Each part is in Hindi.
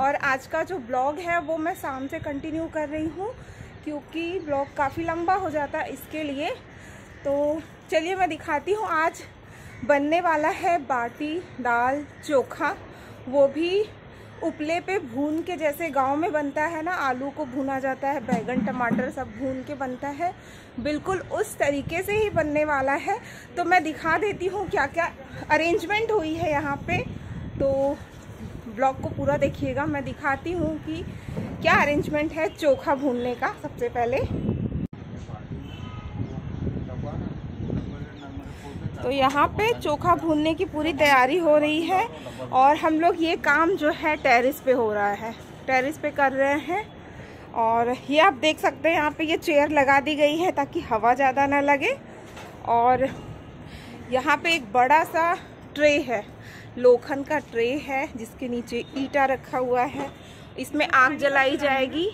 और आज का जो ब्लॉग है वो मैं शाम से कंटिन्यू कर रही हूँ क्योंकि ब्लॉग काफ़ी लंबा हो जाता है इसके लिए तो चलिए मैं दिखाती हूँ आज बनने वाला है बाटी दाल चोखा वो भी उपले पे भून के जैसे गांव में बनता है ना आलू को भुना जाता है बैगन टमाटर सब भून के बनता है बिल्कुल उस तरीके से ही बनने वाला है तो मैं दिखा देती हूँ क्या क्या अरेंजमेंट हुई है यहाँ पे तो ब्लॉग को पूरा देखिएगा मैं दिखाती हूँ कि क्या अरेंजमेंट है चोखा भूनने का सबसे पहले तो यहाँ पे चोखा भूनने की पूरी तैयारी हो रही है और हम लोग ये काम जो है टेरिस पे हो रहा है टेरिस पे कर रहे हैं और ये आप देख सकते हैं यहाँ पे ये चेयर लगा दी गई है ताकि हवा ज़्यादा ना लगे और यहाँ पे एक बड़ा सा ट्रे है लोखन का ट्रे है जिसके नीचे ईटा रखा हुआ है इसमें आग जलाई जाएगी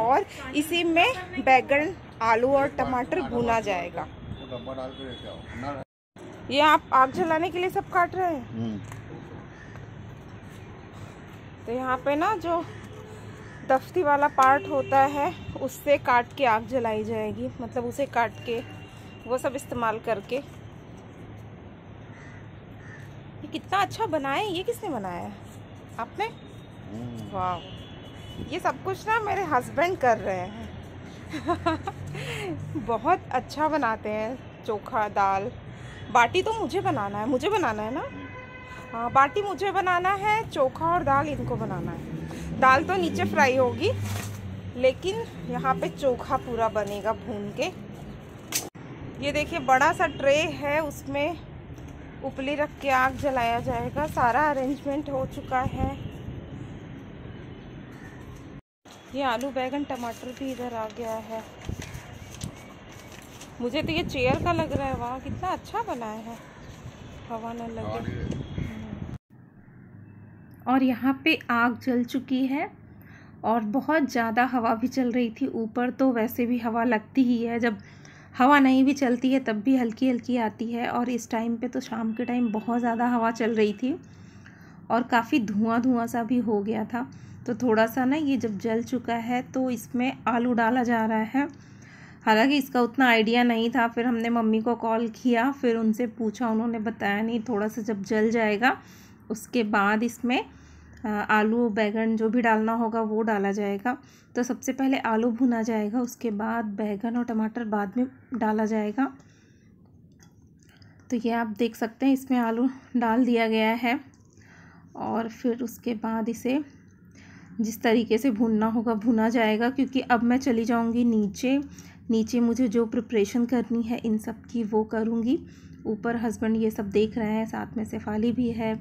और इसी में बैगन आलू और टमाटर भुना जाएगा ये आप आग जलाने के लिए सब काट रहे हैं हम्म। तो यहाँ पे ना जो दफ्ती वाला पार्ट होता है उससे काट के आग जलाई जाएगी मतलब उसे काट के वो सब इस्तेमाल करके कितना अच्छा बनाया है ये किसने बनाया है आपने हम्म। वाह ये सब कुछ ना मेरे हस्बैंड कर रहे हैं बहुत अच्छा बनाते हैं चोखा दाल बाटी तो मुझे बनाना है मुझे बनाना है ना हाँ बाटी मुझे बनाना है चोखा और दाल इनको बनाना है दाल तो नीचे फ्राई होगी लेकिन यहाँ पे चोखा पूरा बनेगा भून के ये देखिए बड़ा सा ट्रे है उसमें उपली रख के आग जलाया जाएगा सारा अरेंजमेंट हो चुका है ये आलू बैगन टमाटर भी इधर आ गया है मुझे तो ये चेयर का लग रहा है वहाँ कितना अच्छा बना है हवा न लगे हम्म। और यहाँ पे आग जल चुकी है और बहुत ज़्यादा हवा भी चल रही थी ऊपर तो वैसे भी हवा लगती ही है जब हवा नहीं भी चलती है तब भी हल्की हल्की आती है और इस टाइम पे तो शाम के टाइम बहुत ज़्यादा हवा चल रही थी और काफ़ी धुआं धुआं सा भी हो गया था तो थोड़ा सा ना ये जब जल चुका है तो इसमें आलू डाला जा रहा है हालांकि इसका उतना आइडिया नहीं था फिर हमने मम्मी को कॉल किया फिर उनसे पूछा उन्होंने बताया नहीं थोड़ा सा जब जल जाएगा उसके बाद इसमें आलू बैंगन जो भी डालना होगा वो डाला जाएगा तो सबसे पहले आलू भुना जाएगा उसके बाद बैंगन और टमाटर बाद में डाला जाएगा तो ये आप देख सकते हैं इसमें आलू डाल दिया गया है और फिर उसके बाद इसे जिस तरीके से भूनना होगा भुना जाएगा क्योंकि अब मैं चली जाऊँगी नीचे नीचे मुझे जो प्रिपरेशन करनी है इन सब की वो करूँगी ऊपर हस्बैंड ये सब देख रहे हैं साथ में सेफाली भी है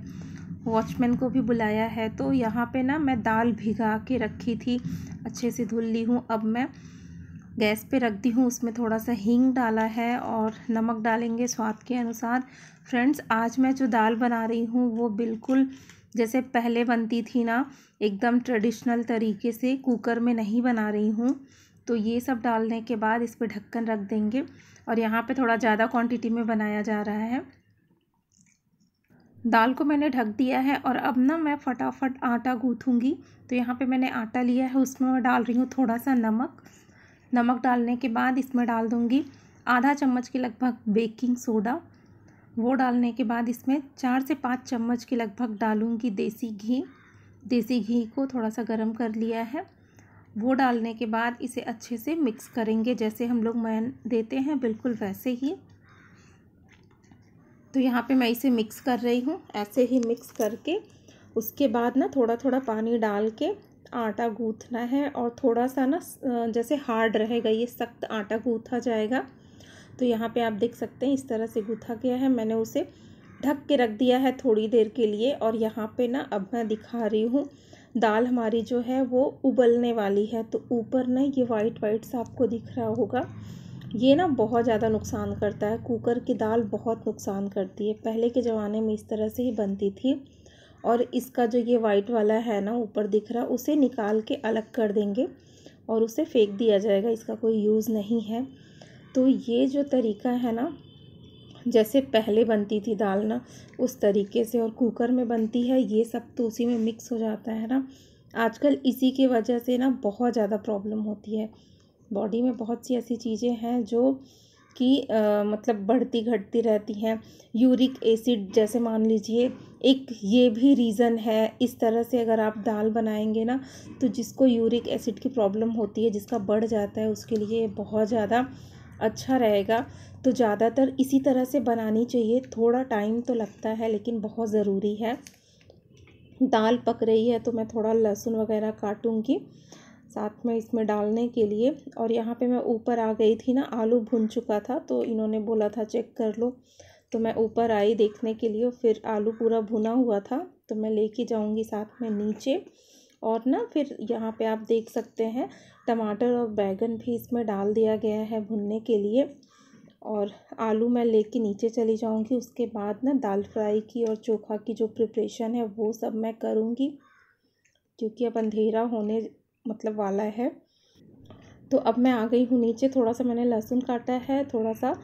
वॉचमैन को भी बुलाया है तो यहाँ पे ना मैं दाल भिगा के रखी थी अच्छे से धुल ली हूँ अब मैं गैस पे रख दी हूँ उसमें थोड़ा सा हींग डाला है और नमक डालेंगे स्वाद के अनुसार फ्रेंड्स आज मैं जो दाल बना रही हूँ वो बिल्कुल जैसे पहले बनती थी ना एकदम ट्रेडिशनल तरीके से कुकर में नहीं बना रही हूँ तो ये सब डालने के बाद इस पर ढक्कन रख देंगे और यहाँ पे थोड़ा ज़्यादा क्वांटिटी में बनाया जा रहा है दाल को मैंने ढक दिया है और अब ना मैं फटाफट आटा गूँथूँगी तो यहाँ पे मैंने आटा लिया है उसमें मैं डाल रही हूँ थोड़ा सा नमक नमक डालने के बाद इसमें डाल दूँगी आधा चम्मच के लगभग बेकिंग सोडा वो डालने के बाद इसमें चार से पाँच चम्मच के लगभग डालूँगी देसी घी देसी घी को थोड़ा सा गर्म कर लिया है वो डालने के बाद इसे अच्छे से मिक्स करेंगे जैसे हम लोग मैन देते हैं बिल्कुल वैसे ही तो यहाँ पे मैं इसे मिक्स कर रही हूँ ऐसे ही मिक्स करके उसके बाद ना थोड़ा थोड़ा पानी डाल के आटा गूँथना है और थोड़ा सा ना जैसे हार्ड रहेगा ये सख्त आटा गूँथा जाएगा तो यहाँ पे आप देख सकते हैं इस तरह से गूँथा गया है मैंने उसे ढक के रख दिया है थोड़ी देर के लिए और यहाँ पे ना अब मैं दिखा रही हूँ दाल हमारी जो है वो उबलने वाली है तो ऊपर ना ये वाइट वाइट सा आपको दिख रहा होगा ये ना बहुत ज़्यादा नुकसान करता है कुकर की दाल बहुत नुकसान करती है पहले के ज़माने में इस तरह से ही बनती थी और इसका जो ये वाइट वाला है ना ऊपर दिख रहा उसे निकाल के अलग कर देंगे और उसे फेंक दिया जाएगा इसका कोई यूज़ नहीं है तो ये जो तरीका है ना जैसे पहले बनती थी दाल ना उस तरीके से और कुकर में बनती है ये सब तो उसी में मिक्स हो जाता है ना आजकल इसी के वजह से ना बहुत ज़्यादा प्रॉब्लम होती है बॉडी में बहुत सी ऐसी चीज़ें हैं जो कि मतलब बढ़ती घटती रहती हैं यूरिक एसिड जैसे मान लीजिए एक ये भी रीज़न है इस तरह से अगर आप दाल बनाएंगे ना तो जिसको यूरिक एसिड की प्रॉब्लम होती है जिसका बढ़ जाता है उसके लिए बहुत ज़्यादा अच्छा रहेगा तो ज़्यादातर इसी तरह से बनानी चाहिए थोड़ा टाइम तो लगता है लेकिन बहुत ज़रूरी है दाल पक रही है तो मैं थोड़ा लहसुन वगैरह काटूँगी साथ में इसमें डालने के लिए और यहाँ पे मैं ऊपर आ गई थी ना आलू भुन चुका था तो इन्होंने बोला था चेक कर लो तो मैं ऊपर आई देखने के लिए फिर आलू पूरा भुना हुआ था तो मैं लेके जाऊँगी साथ में नीचे और ना फिर यहाँ पे आप देख सकते हैं टमाटर और बैगन भी इसमें डाल दिया गया है भुनने के लिए और आलू मैं लेके नीचे चली जाऊँगी उसके बाद ना दाल फ्राई की और चोखा की जो प्रिपरेशन है वो सब मैं करूँगी क्योंकि अब अंधेरा होने मतलब वाला है तो अब मैं आ गई हूँ नीचे थोड़ा सा मैंने लहसुन काटा है थोड़ा सा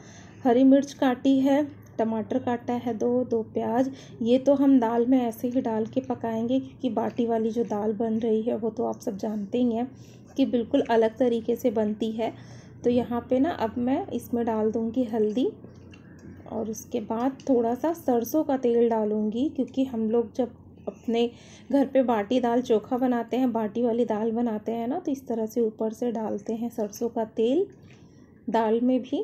हरी मिर्च काटी है टमाटर काटा है दो दो प्याज ये तो हम दाल में ऐसे ही डाल के पकाएंगे क्योंकि बाटी वाली जो दाल बन रही है वो तो आप सब जानते ही हैं कि बिल्कुल अलग तरीके से बनती है तो यहाँ पे ना अब मैं इसमें डाल दूँगी हल्दी और उसके बाद थोड़ा सा सरसों का तेल डालूँगी क्योंकि हम लोग जब अपने घर पे बाटी दाल चोखा बनाते हैं बाटी वाली दाल बनाते हैं ना तो इस तरह से ऊपर से डालते हैं सरसों का तेल दाल में भी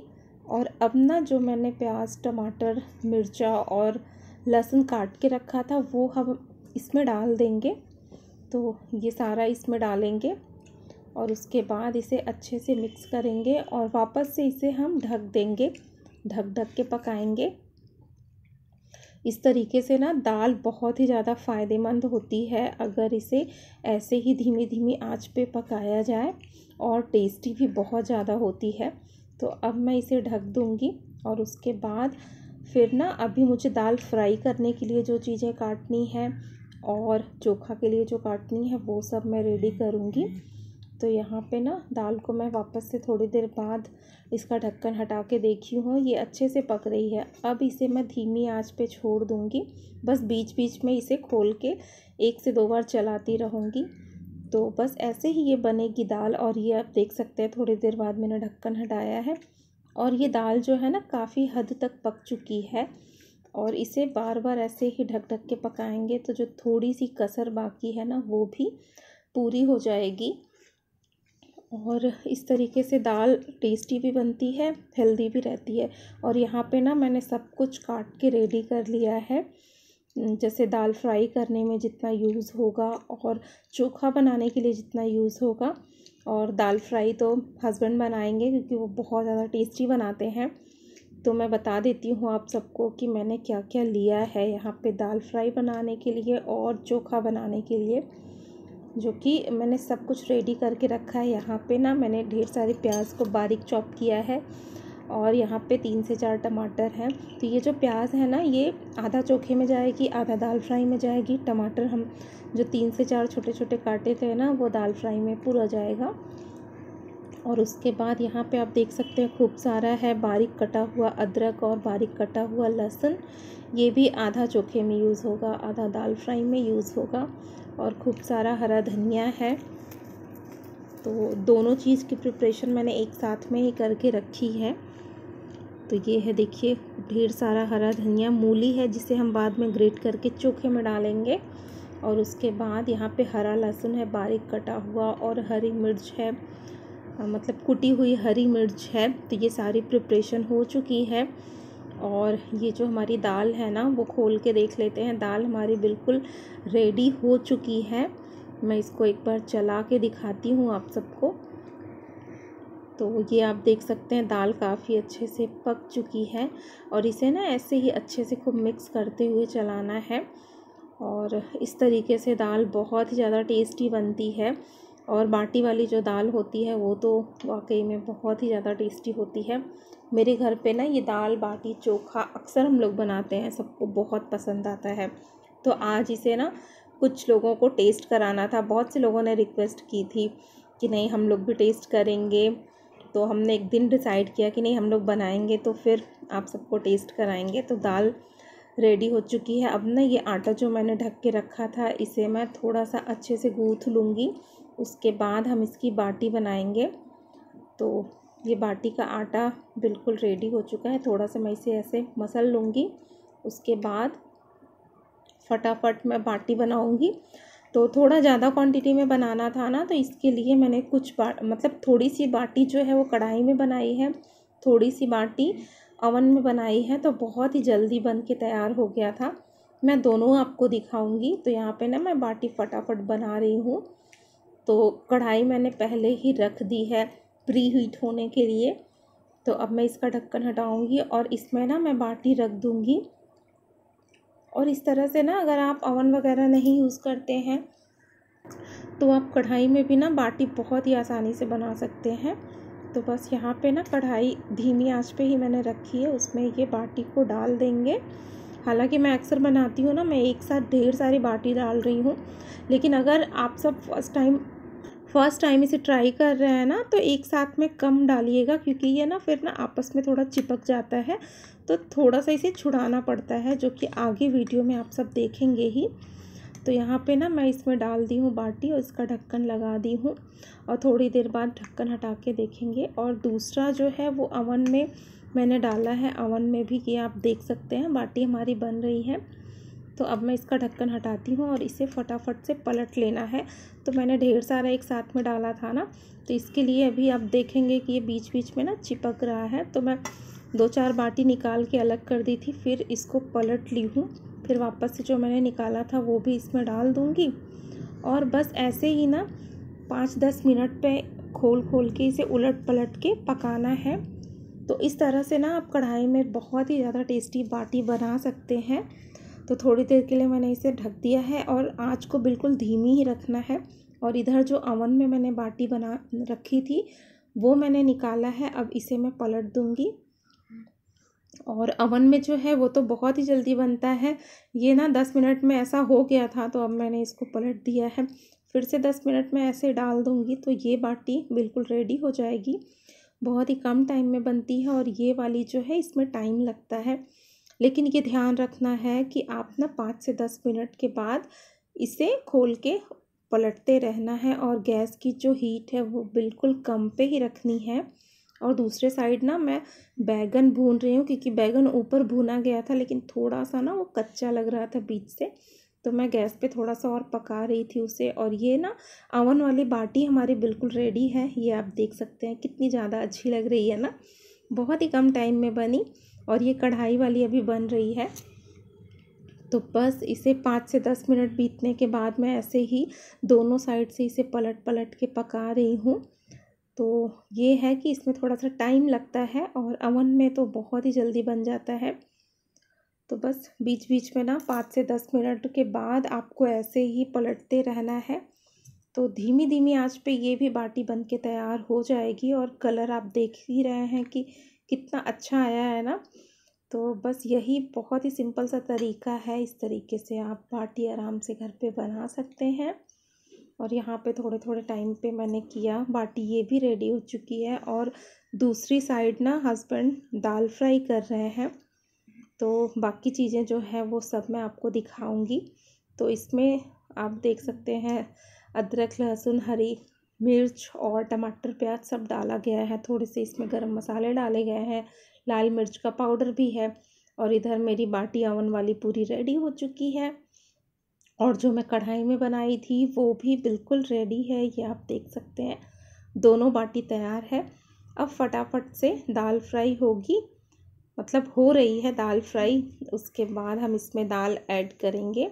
और अब ना जो मैंने प्याज टमाटर मिर्चा और लहसुन काट के रखा था वो हम इसमें डाल देंगे तो ये सारा इसमें डालेंगे और उसके बाद इसे अच्छे से मिक्स करेंगे और वापस से इसे हम ढक देंगे ढक ढक के पकाएंगे इस तरीके से ना दाल बहुत ही ज़्यादा फ़ायदेमंद होती है अगर इसे ऐसे ही धीमी धीमी आंच पे पकाया जाए और टेस्टी भी बहुत ज़्यादा होती है तो अब मैं इसे ढक दूँगी और उसके बाद फिर ना अभी मुझे दाल फ्राई करने के लिए जो चीज़ें काटनी है और चोखा के लिए जो काटनी है वो सब मैं रेडी करूँगी तो यहाँ पे ना दाल को मैं वापस से थोड़ी देर बाद इसका ढक्कन हटा के देखी हूँ ये अच्छे से पक रही है अब इसे मैं धीमी आंच पे छोड़ दूँगी बस बीच बीच में इसे खोल के एक से दो बार चलाती रहूँगी तो बस ऐसे ही ये बनेगी दाल और ये आप देख सकते हैं थोड़ी देर बाद मैंने ढक्कन हटाया है और ये दाल जो है ना काफ़ी हद तक पक चुकी है और इसे बार बार ऐसे ही ढक ढक के पकाएंगे तो जो थोड़ी सी कसर बाकी है ना वो भी पूरी हो जाएगी और इस तरीके से दाल टेस्टी भी बनती है हेल्दी भी रहती है और यहाँ पे ना मैंने सब कुछ काट के रेडी कर लिया है जैसे दाल फ्राई करने में जितना यूज़ होगा और चोखा बनाने के लिए जितना यूज़ होगा और दाल फ्राई तो हस्बैंड बनाएंगे क्योंकि वो बहुत ज़्यादा टेस्टी बनाते हैं तो मैं बता देती हूँ आप सबको कि मैंने क्या क्या लिया है यहाँ पे दाल फ्राई बनाने के लिए और चोखा बनाने के लिए जो कि मैंने सब कुछ रेडी करके रखा है यहाँ पे ना मैंने ढेर सारे प्याज को बारीक चॉप किया है और यहाँ पे तीन से चार टमाटर हैं तो ये जो प्याज है ना ये आधा चोखे में जाएगी आधा दाल फ्राई में जाएगी टमाटर हम जो तीन से चार छोटे छोटे काटे थे ना वो दाल फ्राई में पूरा जाएगा और उसके बाद यहाँ पे आप देख सकते हैं खूब सारा है बारीक कटा हुआ अदरक और बारीक कटा हुआ लहसुन ये भी आधा चोखे में यूज़ होगा आधा दाल फ्राई में यूज़ होगा और खूब सारा हरा धनिया है तो दोनों चीज़ की प्रिपरेशन मैंने एक साथ में ही करके रखी है तो ये है देखिए ढेर सारा हरा धनिया मूली है जिसे हम बाद में ग्रेट करके चोखे में डालेंगे और उसके बाद यहाँ पे हरा लहसुन है बारीक कटा हुआ और हरी मिर्च है मतलब कुटी हुई हरी मिर्च है तो ये सारी प्रिपरेशन हो चुकी है और ये जो हमारी दाल है ना वो खोल के देख लेते हैं दाल हमारी बिल्कुल रेडी हो चुकी है मैं इसको एक बार चला के दिखाती हूँ आप सबको तो ये आप देख सकते हैं दाल काफ़ी अच्छे से पक चुकी है और इसे ना ऐसे ही अच्छे से खूब मिक्स करते हुए चलाना है और इस तरीके से दाल बहुत ही ज़्यादा टेस्टी बनती है और बाटी वाली जो दाल होती है वो तो वाकई में बहुत ही ज़्यादा टेस्टी होती है मेरे घर पे ना ये दाल बाटी चोखा अक्सर हम लोग बनाते हैं सबको बहुत पसंद आता है तो आज इसे ना कुछ लोगों को टेस्ट कराना था बहुत से लोगों ने रिक्वेस्ट की थी कि नहीं हम लोग भी टेस्ट करेंगे तो हमने एक दिन डिसाइड किया कि नहीं हम लोग बनाएंगे तो फिर आप सबको टेस्ट कराएंगे तो दाल रेडी हो चुकी है अब ना ये आटा जो मैंने ढक के रखा था इसे मैं थोड़ा सा अच्छे से गूँथ लूँगी उसके बाद हम इसकी बाटी बनाएंगे तो ये बाटी का आटा बिल्कुल रेडी हो चुका है थोड़ा सा मैं इसे ऐसे मसल लूँगी उसके बाद फटाफट मैं बाटी बनाऊँगी तो थोड़ा ज़्यादा क्वांटिटी में बनाना था ना तो इसके लिए मैंने कुछ बाट मतलब थोड़ी सी बाटी जो है वो कढ़ाई में बनाई है थोड़ी सी बाटी अवन में बनाई है तो बहुत ही जल्दी बन के तैयार हो गया था मैं दोनों आपको दिखाऊंगी तो यहाँ पे ना मैं बाटी फटाफट बना रही हूँ तो कढ़ाई मैंने पहले ही रख दी है प्री हीट होने के लिए तो अब मैं इसका ढक्कन हटाऊंगी और इसमें ना मैं बाटी रख दूंगी और इस तरह से ना अगर आप अवन वगैरह नहीं यूज़ करते हैं तो आप कढ़ाई में भी ना बाटी बहुत ही आसानी से बना सकते हैं तो बस यहाँ पे ना कढ़ाई धीमी आंच पे ही मैंने रखी है उसमें ये बाटी को डाल देंगे हालांकि मैं अक्सर बनाती हूँ ना मैं एक साथ ढेर सारी बाटी डाल रही हूँ लेकिन अगर आप सब फर्स्ट टाइम फर्स्ट टाइम इसे ट्राई कर रहे हैं ना तो एक साथ में कम डालिएगा क्योंकि ये ना फिर ना आपस में थोड़ा चिपक जाता है तो थोड़ा सा इसे छुड़ाना पड़ता है जो कि आगे वीडियो में आप सब देखेंगे ही तो यहाँ पे ना मैं इसमें डाल दी हूँ बाटी और इसका ढक्कन लगा दी हूँ और थोड़ी देर बाद ढक्कन हटा के देखेंगे और दूसरा जो है वो अवन में मैंने डाला है अवन में भी ये आप देख सकते हैं बाटी हमारी बन रही है तो अब मैं इसका ढक्कन हटाती हूँ और इसे फटाफट से पलट लेना है तो मैंने ढेर सारा एक साथ में डाला था ना तो इसके लिए अभी आप देखेंगे कि ये बीच बीच में ना चिपक रहा है तो मैं दो चार बाटी निकाल के अलग कर दी थी फिर इसको पलट ली हूँ फिर वापस से जो मैंने निकाला था वो भी इसमें डाल दूँगी और बस ऐसे ही ना पाँच दस मिनट पे खोल खोल के इसे उलट पलट के पकाना है तो इस तरह से ना आप कढ़ाई में बहुत ही ज़्यादा टेस्टी बाटी बना सकते हैं तो थोड़ी देर के लिए मैंने इसे ढक दिया है और आँच को बिल्कुल धीमी ही रखना है और इधर जो अवन में मैंने बाटी बना रखी थी वो मैंने निकाला है अब इसे मैं पलट दूँगी और अवन में जो है वो तो बहुत ही जल्दी बनता है ये ना दस मिनट में ऐसा हो गया था तो अब मैंने इसको पलट दिया है फिर से दस मिनट में ऐसे डाल दूँगी तो ये बाटी बिल्कुल रेडी हो जाएगी बहुत ही कम टाइम में बनती है और ये वाली जो है इसमें टाइम लगता है लेकिन ये ध्यान रखना है कि आप ना पाँच से दस मिनट के बाद इसे खोल के पलटते रहना है और गैस की जो हीट है वो बिल्कुल कम पे ही रखनी है और दूसरे साइड ना मैं बैगन भून रही हूँ क्योंकि बैगन ऊपर भुना गया था लेकिन थोड़ा सा ना वो कच्चा लग रहा था बीच से तो मैं गैस पे थोड़ा सा और पका रही थी उसे और ये ना अवन वाली बाटी हमारी बिल्कुल रेडी है ये आप देख सकते हैं कितनी ज़्यादा अच्छी लग रही है ना बहुत ही कम टाइम में बनी और ये कढ़ाई वाली अभी बन रही है तो बस इसे पाँच से दस मिनट बीतने के बाद मैं ऐसे ही दोनों साइड से इसे पलट पलट के पका रही हूँ तो ये है कि इसमें थोड़ा सा टाइम लगता है और अवन में तो बहुत ही जल्दी बन जाता है तो बस बीच बीच में ना पाँच से दस मिनट के बाद आपको ऐसे ही पलटते रहना है तो धीमी धीमी आंच पे ये भी बाटी बन के तैयार हो जाएगी और कलर आप देख ही रहे हैं कि कितना अच्छा आया है ना तो बस यही बहुत ही सिंपल सा तरीका है इस तरीके से आप बाटी आराम से घर पे बना सकते हैं और यहाँ पे थोड़े थोड़े टाइम पे मैंने किया बाटी ये भी रेडी हो चुकी है और दूसरी साइड ना हस्बैंड दाल फ्राई कर रहे हैं तो बाकी चीज़ें जो है वो सब मैं आपको दिखाऊंगी तो इसमें आप देख सकते हैं अदरक लहसुन हरी मिर्च और टमाटर प्याज सब डाला गया है थोड़े से इसमें गरम मसाले डाले गए हैं लाल मिर्च का पाउडर भी है और इधर मेरी बाटी अवन वाली पूरी रेडी हो चुकी है और जो मैं कढ़ाई में बनाई थी वो भी बिल्कुल रेडी है ये आप देख सकते हैं दोनों बाटी तैयार है अब फटाफट से दाल फ्राई होगी मतलब हो रही है दाल फ्राई उसके बाद हम इसमें दाल ऐड करेंगे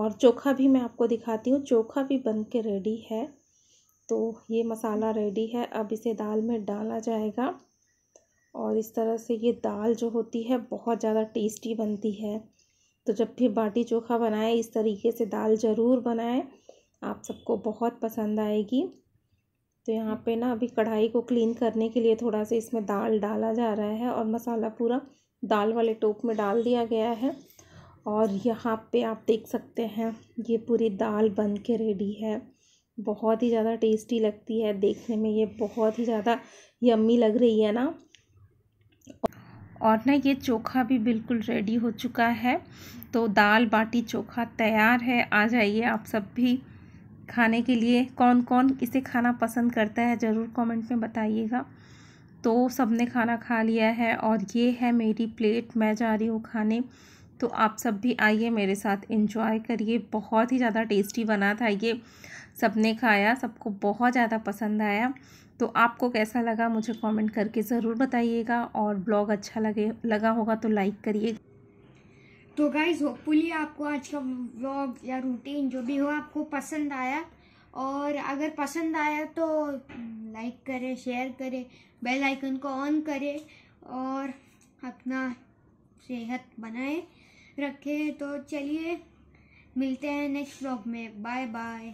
और चोखा भी मैं आपको दिखाती हूँ चोखा भी बन के रेडी है तो ये मसाला रेडी है अब इसे दाल में डाला जाएगा और इस तरह से ये दाल जो होती है बहुत ज़्यादा टेस्टी बनती है तो जब भी बाटी चोखा बनाए इस तरीके से दाल ज़रूर बनाएं आप सबको बहुत पसंद आएगी तो यहाँ पे ना अभी कढ़ाई को क्लीन करने के लिए थोड़ा सा इसमें दाल डाला जा रहा है और मसाला पूरा दाल वाले टोप में डाल दिया गया है और यहाँ पे आप देख सकते हैं ये पूरी दाल बन के रेडी है बहुत ही ज़्यादा टेस्टी लगती है देखने में ये बहुत ही ज़्यादा यम्मी लग रही है ना और ना ये चोखा भी बिल्कुल रेडी हो चुका है तो दाल बाटी चोखा तैयार है आ जाइए आप सब भी खाने के लिए कौन कौन इसे खाना पसंद करता है ज़रूर कमेंट में बताइएगा तो सब ने खाना खा लिया है और ये है मेरी प्लेट मैं जा रही हूँ खाने तो आप सब भी आइए मेरे साथ इंजॉय करिए बहुत ही ज़्यादा टेस्टी बना था ये सबने खाया सबको बहुत ज़्यादा पसंद आया तो आपको कैसा लगा मुझे कमेंट करके ज़रूर बताइएगा और ब्लॉग अच्छा लगे लगा होगा तो लाइक करिए तो गाइज होपफुली आपको आज का व्लॉग या रूटीन जो भी हो आपको पसंद आया और अगर पसंद आया तो लाइक करें शेयर करें बेल आइकन को ऑन करें और अपना सेहत बनाए रखें तो चलिए मिलते हैं नेक्स्ट ब्लॉग में बाय बाय